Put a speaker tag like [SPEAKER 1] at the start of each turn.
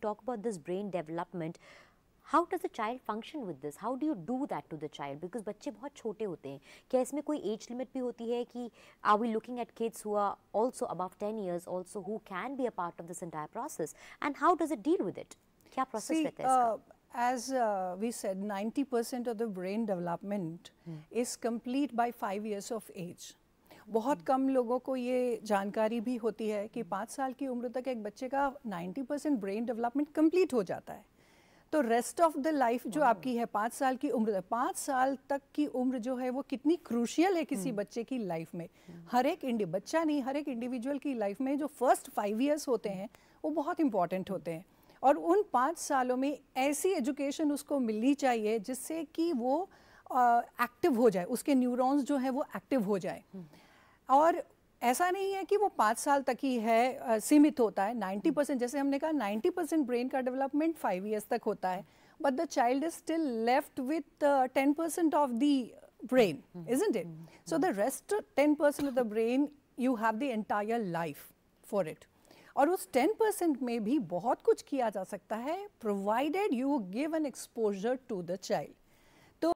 [SPEAKER 1] talk about this brain development how does a child function with this how do you do that to the child because bacche bahut chote hote hain kya isme koi age limit bhi hoti hai ki are we looking at kids who are also above 10 years also who can be a part of this entire process and how does it deal with it kya process See, rehta
[SPEAKER 2] uh, as uh, we said 90% of the brain development hmm. is complete by 5 years of age बहुत हम्म। कम लोगों को ये जानकारी भी होती है कि हम्म। पाँच साल की उम्र तक एक बच्चे का 90 परसेंट ब्रेन डेवलपमेंट कंप्लीट हो जाता है तो रेस्ट ऑफ द लाइफ जो हाँ। आपकी है पाँच साल की उम्र पाँच साल तक की उम्र जो है वो कितनी क्रूशियल है किसी हम्म। बच्चे की लाइफ में हर एक इंडि बच्चा नहीं हर एक इंडिविजुअल की लाइफ में जो फर्स्ट फाइव ईयर्स होते हैं वो बहुत इंपॉर्टेंट होते हैं और उन पाँच सालों में ऐसी एजुकेशन उसको मिलनी चाहिए जिससे कि वो एक्टिव uh, हो जाए उसके न्यूरॉन्स जो है वो एक्टिव हो जाए और ऐसा नहीं है कि वो पाँच साल तक ही है सीमित होता है 90 परसेंट जैसे हमने कहा 90 परसेंट ब्रेन का डेवलपमेंट फाइव ईयर्स तक होता है but the child is still left with ten percent of the is it so the rest ten percent of the brain you have the entire life for it और उस ten percent में भी बहुत कुछ किया जा सकता है provided you give an exposure to the child